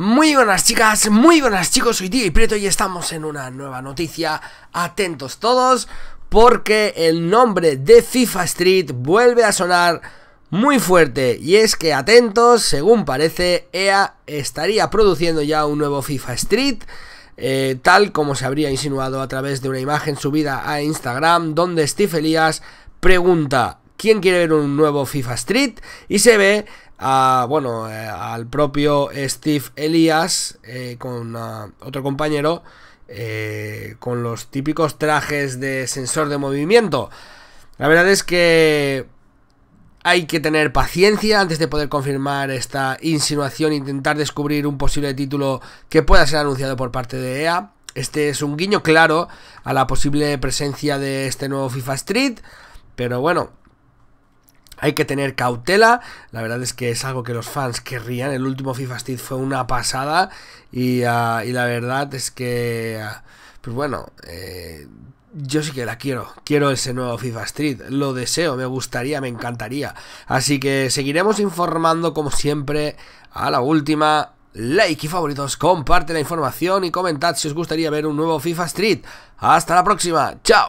Muy buenas chicas, muy buenas chicos, soy Diego y Prieto y estamos en una nueva noticia. Atentos todos, porque el nombre de FIFA Street vuelve a sonar muy fuerte. Y es que atentos, según parece, EA estaría produciendo ya un nuevo FIFA Street. Eh, tal como se habría insinuado a través de una imagen subida a Instagram, donde Steve Elias pregunta: ¿Quién quiere ver un nuevo FIFA Street? Y se ve a, bueno, eh, al propio Steve Elias eh, con ah, otro compañero eh, con los típicos trajes de sensor de movimiento. La verdad es que hay que tener paciencia antes de poder confirmar esta insinuación intentar descubrir un posible título que pueda ser anunciado por parte de EA. Este es un guiño claro a la posible presencia de este nuevo FIFA Street, pero bueno, hay que tener cautela, la verdad es que es algo que los fans querrían, el último FIFA Street fue una pasada ah, y, la verdad es que, ah, pues bueno, eh, yo sí que la quiero, quiero ese nuevo FIFA Street, lo deseo, me gustaría, me encantaría. Así que seguiremos informando como siempre a la última. Like y favoritos, comparte la información y comentad si os gustaría ver un nuevo FIFA Street. Hasta la próxima, chao.